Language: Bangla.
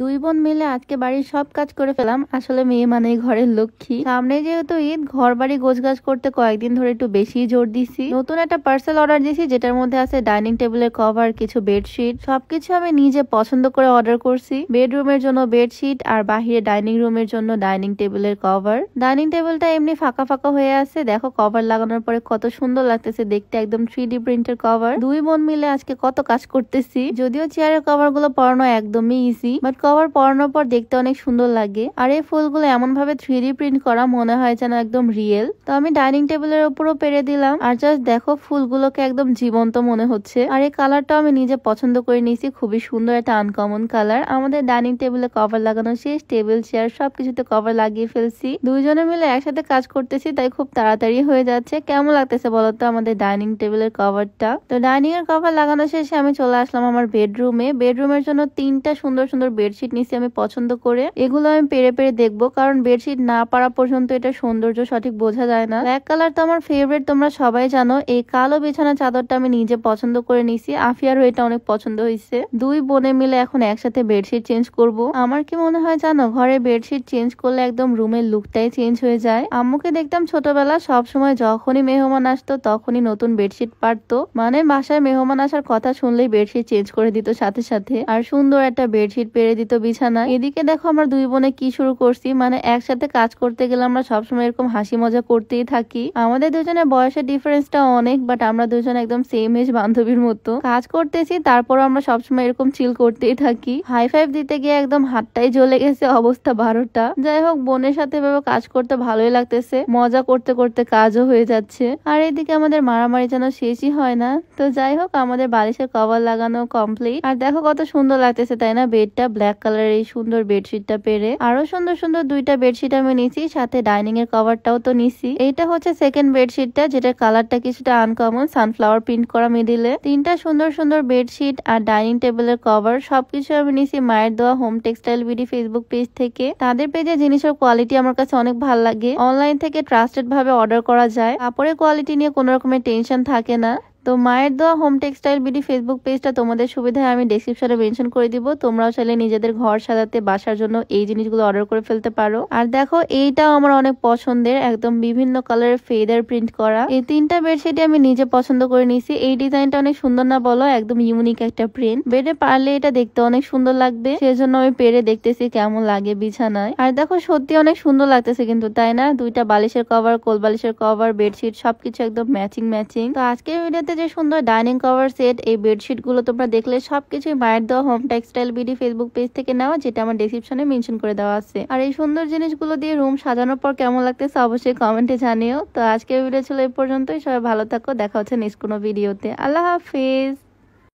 দুই বোন মিলে আজকে বাড়ির সব কাজ করে ফেলাম আসলে মেয়ে মানে ঘরের লক্ষ্মী সামনে যেহেতু ঈদ ঘর বাড়ি গোছগাছ করতে কয়েকদিন ধরে একটু বেশি জোর দিছি নতুন একটা পার্সেল অর্ডার দিছি যেটার মধ্যে আছে ডাইনিং টেবিলের কভার কিছু বেডশিট সবকিছু আমি নিজে পছন্দ করে অর্ডার করছি বেডরুমের জন্য বেডশিট আর বাহিরে ডাইনিং রুমের জন্য ডাইনিং টেবিলের কভার ডাইনিং টেবিলটা এমনি ফাঁকা ফাঁকা হয়ে আছে দেখো কভার লাগানোর পরে কত সুন্দর লাগতেছে দেখতে একদম থ্রি ডি প্রিন্টের কভার দুই বোন মিলে আজকে কত কাজ করতেছি যদিও চেয়ারের কভার গুলো পরানো একদমই ইজি বাট কভার পরানোর পর দেখতে অনেক সুন্দর লাগে আর এই ফুলগুলো এমন ভাবে থ্রি প্রিন্ট করা মনে হয় যেন একদম রিয়েল তো আমি ডাইনিং টেবিলের উপরও পেরে দিলাম আর জাস্ট দেখো ফুলগুলোকে একদম জীবন্ত মনে হচ্ছে আর এই কালারটাও আমি নিজে পছন্দ করে নিয়েছি খুবই সুন্দর একটা আনকমন কালার আমাদের ডাইনিং টেবিলে কভার লাগানো শেষ টেবিল চেয়ার সবকিছুতে কভার লাগিয়ে ফেলছি দুইজনে মিলে একসাথে কাজ করতেছি তাই খুব তাড়াতাড়ি হয়ে যাচ্ছে কেমন লাগতেছে বলতো আমাদের ডাইনিং টেবিলের কভারটা তো ডাইনিং এর কভার লাগানো শেষে আমি চলে আসলাম আমার বেডরুমে বেডরুমের জন্য তিনটা সুন্দর সুন্দর বেড বেডশিট নিছি আমি পছন্দ করে এগুলো আমি পেরে পেরে দেখবো কারণ বেডশিট না পারা পর্যন্ত এটা সৌন্দর্য সঠিক বোঝা যায় না ব্ল্যাক কালার তো আমার ফেভারিট তোমরা সবাই জানো এই কালো বিছানা চাদরটা আমি নিজে পছন্দ করে নিছি আফিয়ারও এটা অনেক পছন্দ হয়েছে দুই বোনে মিলে এখন একসাথে বেডশিট চেঞ্জ করব আমার কি মনে হয় জানো ঘরে বেডশিট চেঞ্জ করলে একদম রুমের লুকটাই চেঞ্জ হয়ে যায় আম্মুকে দেখতাম ছোটবেলা সব সময় যখনই মেহমান আসতো তখনই নতুন বেডশিট পারতো মানে বাসায় মেহমান আসার কথা শুনলেই বেডশিট চেঞ্জ করে দিত সাথে সাথে আর সুন্দর একটা বেডশিট পেরে দিত বিছানা এদিকে দেখো আমরা দুই বোনে কি শুরু করছি মানে একসাথে কাজ করতে গেলে আমরা সবসময় এরকম হাসি মজা করতেই থাকি আমাদের দুজনের বয়সের ডিফারেন্সটা অনেক বাট আমরা দুজন একদম সেম এজ বান্ধবীর মতো কাজ করতেছি তারপর আমরা সবসময় এরকম চিল করতেই থাকি হাই ফাইভ দিতে গিয়ে একদম হাতটাই জ্বলে গেছে অবস্থা বারোটা যাই হোক বোনের সাথে এভাবে কাজ করতে ভালোই লাগতেছে মজা করতে করতে কাজও হয়ে যাচ্ছে আর এদিকে আমাদের মারামারি যেন শেষই হয় না তো যাই হোক আমাদের বালিশের কভার লাগানো কমপ্লিট আর দেখো কত সুন্দর লাগতেছে তাই না বেডটা ব্ল্যাক ব্ল্যাক কালার এই সুন্দর বেডশিটটা পেরে আরো সুন্দর সুন্দর দুইটা বেডশিট আমি নিছি সাথে ডাইনিং এর কভারটাও তো নিছি এইটা হচ্ছে সেকেন্ড বেডশিটটা যেটা কালারটা কিছুটা আনকমন সানফ্লাওয়ার প্রিন্ট করা মিডিলে তিনটা সুন্দর সুন্দর বেডশিট আর ডাইনিং টেবিলের কভার সবকিছু আমি নিছি মায়ের দেওয়া home textile BD Facebook page থেকে তাদের পেজে জিনিসের কোয়ালিটি আমার কাছে অনেক ভালো লাগে অনলাইন থেকে ট্রাস্টেড ভাবে অর্ডার করা যায় কাপড়ের কোয়ালিটি নিয়ে কোনো রকমের টেনশন থাকে না তো মায়ের দেওয়া হোম টেক্সটাইল বিডি ফেসবুক পেজটা তোমাদের সুবিধায় আমি ডিসক্রিপশনে মেনশন করে দিব তোমরাও চাইলে নিজেদের ঘর সাজাতে বাসার জন্য এই জিনিসগুলো অর্ডার করে ফেলতে পারো আর দেখো এইটাও আমার অনেক পছন্দের একদম বিভিন্ন কালারের ফেদার প্রিন্ট করা এই তিনটা বেডশিটই আমি নিজে পছন্দ করে নিয়েছি এই ডিজাইনটা অনেক সুন্দর না বলো একদম ইউনিক একটা প্রিন্ট বেডে পারলে এটা দেখতে অনেক সুন্দর লাগবে সেজন্য আমি পেরে দেখতেছি কেমন লাগে বিছানায় আর দেখো সত্যি অনেক সুন্দর লাগতেছে কিন্তু তাই না দুইটা বালিশের কভার কোল বালিশের কভার বেডশিট সবকিছু একদম ম্যাচিং ম্যাচিং তো আজকের ভিডিওতে যে সুন্দর ডাইনিং কভার সেট এই বেডশিটগুলো তোমরা দেখলে সবকিছুই মায়ের দেওয়া home textile BD Facebook page থেকে নেওয়া যেটা আমার ডিসক্রিপশনে মেনশন করে দেওয়া আছে আর এই সুন্দর জিনিসগুলো দিয়ে রুম সাজানোর পর কেমন লাগতেছে অবশ্যই কমেন্টে জানিও তো আজকের ভিডিও ছিল এই পর্যন্তই সবাই ভালো থাকো দেখা হচ্ছে নেক্সট কোনো ভিডিওতে আল্লাহ হাফিজ